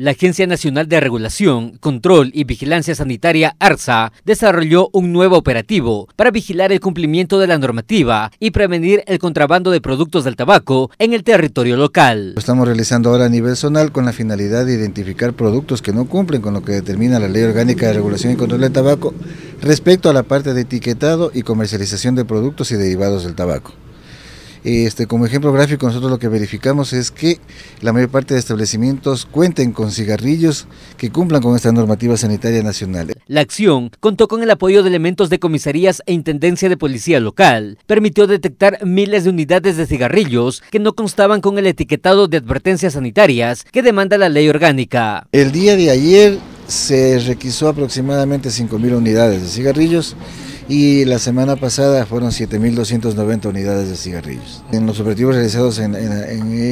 La Agencia Nacional de Regulación, Control y Vigilancia Sanitaria, ARSA, desarrolló un nuevo operativo para vigilar el cumplimiento de la normativa y prevenir el contrabando de productos del tabaco en el territorio local. Lo estamos realizando ahora a nivel zonal con la finalidad de identificar productos que no cumplen con lo que determina la Ley Orgánica de Regulación y Control del Tabaco respecto a la parte de etiquetado y comercialización de productos y derivados del tabaco. Este, como ejemplo gráfico, nosotros lo que verificamos es que la mayor parte de establecimientos cuenten con cigarrillos que cumplan con esta normativa sanitaria nacional. La acción contó con el apoyo de elementos de comisarías e intendencia de policía local. Permitió detectar miles de unidades de cigarrillos que no constaban con el etiquetado de advertencias sanitarias que demanda la ley orgánica. El día de ayer se requisó aproximadamente 5.000 unidades de cigarrillos y la semana pasada fueron 7.290 unidades de cigarrillos, en los operativos realizados en,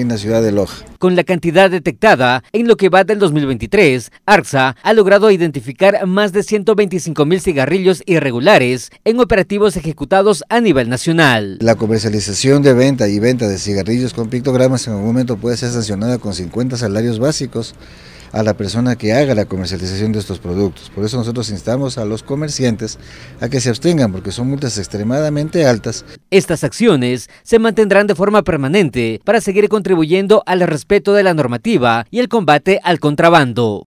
la ciudad de Loja. Con la cantidad detectada, en lo que va del 2023, ARSA ha logrado identificar más de 125.000 cigarrillos irregulares en operativos ejecutados a nivel nacional. La comercialización de venta y venta de cigarrillos con pictogramas en algún momento puede ser sancionada con 50 salarios básicos a la persona que haga la comercialización de estos productos. Por eso nosotros instamos a los comerciantes a que se abstengan porque son multas extremadamente altas. Estas acciones se mantendrán de forma permanente para seguir contribuyendo al respeto de la normativa y el combate al contrabando.